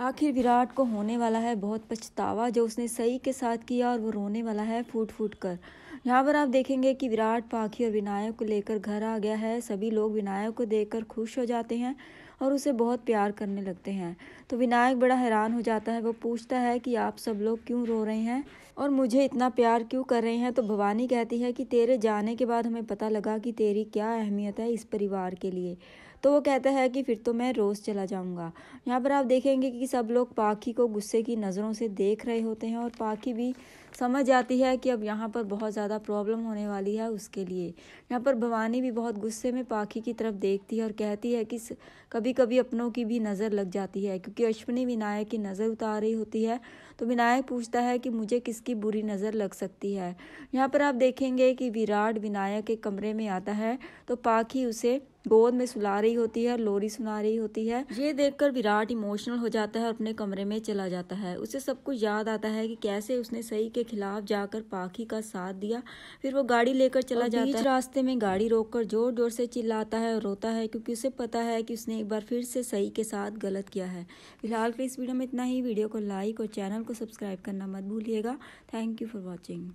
आखिर विराट को होने वाला है बहुत पछतावा जो उसने सही के साथ किया और वो रोने वाला है फूट फूट कर यहाँ पर आप देखेंगे कि विराट पाखी और विनायक को लेकर घर आ गया है सभी लोग विनायक को देखकर खुश हो जाते हैं और उसे बहुत प्यार करने लगते हैं तो विनायक बड़ा हैरान हो जाता है वो पूछता है कि आप सब लोग क्यों रो रहे हैं और मुझे इतना प्यार क्यों कर रहे हैं तो भवानी कहती है कि तेरे जाने के बाद हमें पता लगा कि तेरी क्या अहमियत है इस परिवार के लिए तो वो कहता है कि फिर तो मैं रोज़ चला जाऊँगा यहाँ पर आप देखेंगे कि सब लोग पाखी को गुस्से की नज़रों से देख रहे होते हैं और पाखी भी समझ आती है कि अब यहाँ पर बहुत ज़्यादा प्रॉब्लम होने वाली है उसके लिए यहाँ पर भवानी भी बहुत गुस्से में पाखी की तरफ देखती है और कहती है कि कभी कभी अपनों की भी नज़र लग जाती है क्योंकि अश्विनी विनायक की नज़र उतार रही होती है तो विनायक पूछता है कि मुझे किसकी बुरी नज़र लग सकती है यहाँ पर आप देखेंगे कि विराट विनायक के कमरे में आता है तो पाखी उसे गोद में सुला रही होती है लोरी सुना रही होती है ये देखकर विराट इमोशनल हो जाता है और अपने कमरे में चला जाता है उसे सब कुछ याद आता है कि कैसे उसने सही के खिलाफ जाकर पाखी का साथ दिया फिर वो गाड़ी लेकर चला जाता है रास्ते में गाड़ी रोककर जोर जोर से चिल्लाता है और रोता है क्योंकि उसे पता है कि उसने एक बार फिर से सही के साथ गलत किया है फिलहाल के इस वीडियो में इतना ही वीडियो को लाइक और चैनल को सब्सक्राइब करना मत भूलिएगा थैंक यू फॉर वॉचिंग